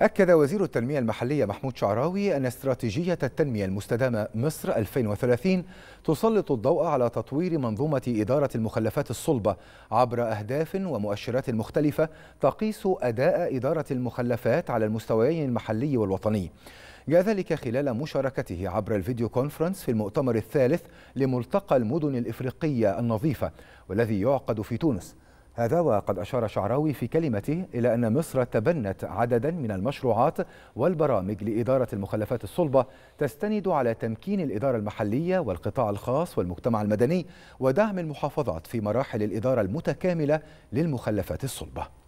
أكد وزير التنمية المحلية محمود شعراوي أن استراتيجية التنمية المستدامة مصر 2030 تسلط الضوء على تطوير منظومة إدارة المخلفات الصلبة عبر أهداف ومؤشرات مختلفة تقيس أداء إدارة المخلفات على المستويين المحلي والوطني جاء ذلك خلال مشاركته عبر الفيديو كونفرنس في المؤتمر الثالث لملتقى المدن الإفريقية النظيفة والذي يعقد في تونس هذا وقد أشار شعراوي في كلمته إلى أن مصر تبنت عددا من المشروعات والبرامج لإدارة المخلفات الصلبة تستند على تمكين الإدارة المحلية والقطاع الخاص والمجتمع المدني ودعم المحافظات في مراحل الإدارة المتكاملة للمخلفات الصلبة